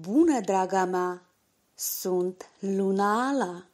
Bună, draga mea! Sunt Luna Ala!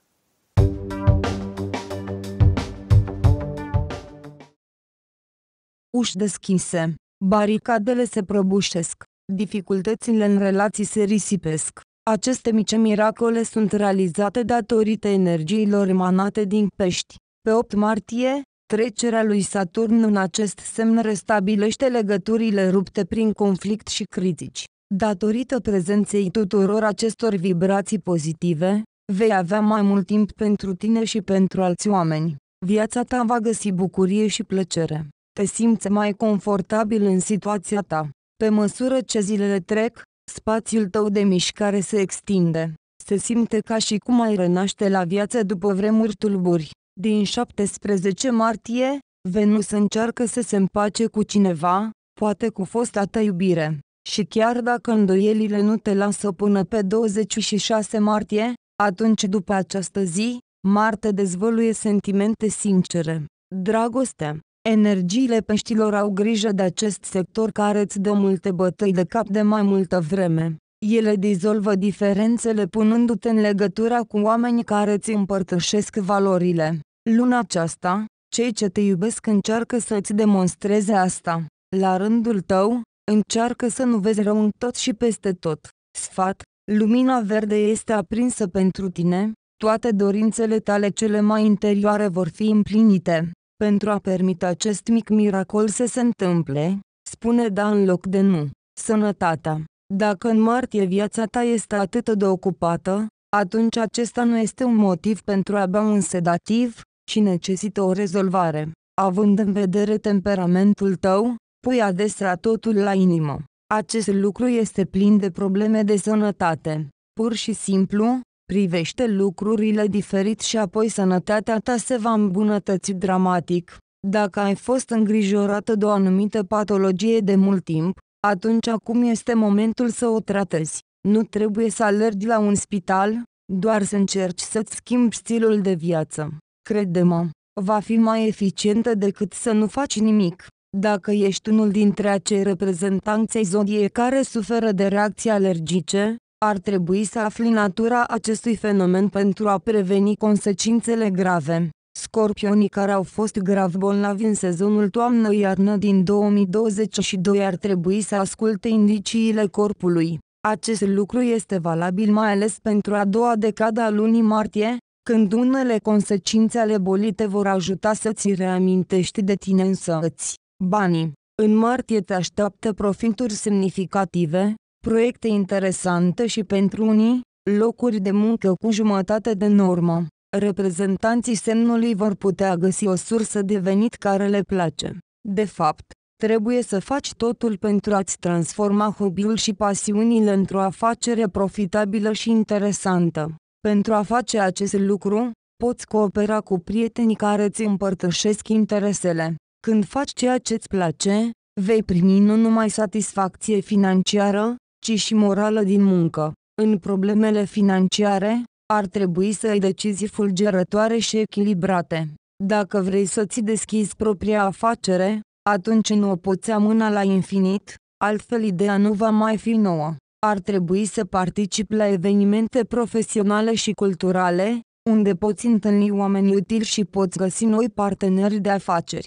Uși deschise, baricadele se prăbușesc, dificultățile în relații se risipesc. Aceste mici miracole sunt realizate datorită energiilor emanate din pești. Pe 8 martie, trecerea lui Saturn în acest semn restabilește legăturile rupte prin conflict și critici. Datorită prezenței tuturor acestor vibrații pozitive, vei avea mai mult timp pentru tine și pentru alți oameni. Viața ta va găsi bucurie și plăcere. Te simți mai confortabil în situația ta. Pe măsură ce zilele trec, spațiul tău de mișcare se extinde. Se simte ca și cum ai renaște la viață după vremuri tulburi. Din 17 martie, Venus încearcă să se împace cu cineva, poate cu fosta ta iubire. Și chiar dacă îndoielile nu te lasă până pe 26 martie, atunci după această zi, Marte dezvăluie sentimente sincere, dragoste. Energiile peștilor au grijă de acest sector care îți dă multe bătăi de cap de mai multă vreme. Ele dizolvă diferențele punându-te în legătura cu oameni care îți împărtășesc valorile. Luna aceasta, cei ce te iubesc încearcă să-ți demonstreze asta. La rândul tău, Încearcă să nu vezi rău în tot și peste tot. Sfat, lumina verde este aprinsă pentru tine, toate dorințele tale cele mai interioare vor fi împlinite. Pentru a permite acest mic miracol să se întâmple, spune da în loc de nu. Sănătatea. Dacă în martie viața ta este atât de ocupată, atunci acesta nu este un motiv pentru a bea un sedativ, și necesită o rezolvare. Având în vedere temperamentul tău, pui adesea totul la inimă. Acest lucru este plin de probleme de sănătate. Pur și simplu, privește lucrurile diferit și apoi sănătatea ta se va îmbunătăți dramatic. Dacă ai fost îngrijorată de o anumită patologie de mult timp, atunci acum este momentul să o tratezi. Nu trebuie să alergi la un spital, doar să încerci să-ți schimbi stilul de viață. Crede-mă, va fi mai eficientă decât să nu faci nimic. Dacă ești unul dintre acei reprezentanți ai zodiei care suferă de reacții alergice, ar trebui să afli natura acestui fenomen pentru a preveni consecințele grave. Scorpionii care au fost grav bolnavi în sezonul toamnă-iarnă din 2022 ar trebui să asculte indiciile corpului. Acest lucru este valabil mai ales pentru a doua decadă a lunii martie, când unele consecințe ale bolii te vor ajuta să-ți reamintești de tine însăți. Banii. În martie te așteaptă profituri semnificative, proiecte interesante și pentru unii, locuri de muncă cu jumătate de normă. Reprezentanții semnului vor putea găsi o sursă de venit care le place. De fapt, trebuie să faci totul pentru a-ți transforma hobby-ul și pasiunile într-o afacere profitabilă și interesantă. Pentru a face acest lucru, poți coopera cu prietenii care îți împărtășesc interesele. Când faci ceea ce-ți place, vei primi nu numai satisfacție financiară, ci și morală din muncă. În problemele financiare, ar trebui să ai decizii fulgerătoare și echilibrate. Dacă vrei să-ți deschizi propria afacere, atunci nu o poți amâna la infinit, altfel ideea nu va mai fi nouă. Ar trebui să participi la evenimente profesionale și culturale, unde poți întâlni oameni utili și poți găsi noi parteneri de afaceri.